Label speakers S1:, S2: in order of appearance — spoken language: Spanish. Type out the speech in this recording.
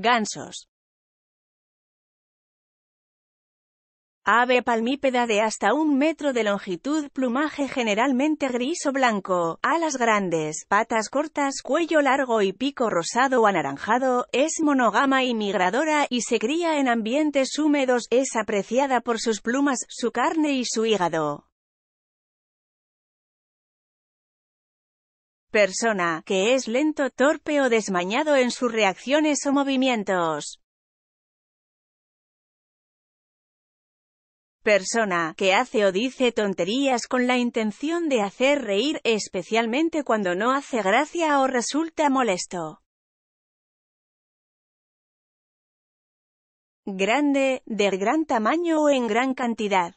S1: Gansos.
S2: Ave palmípeda de hasta un metro de longitud, plumaje generalmente gris o blanco, alas grandes, patas cortas, cuello largo y pico rosado o anaranjado, es monógama y migradora, y se cría en ambientes húmedos, es apreciada por sus plumas, su carne y su hígado.
S1: Persona, que es lento, torpe o desmañado en sus reacciones o movimientos.
S2: persona que hace o dice tonterías con la intención de hacer reír, especialmente cuando no hace gracia o resulta molesto.
S3: Grande, de gran tamaño o en gran cantidad.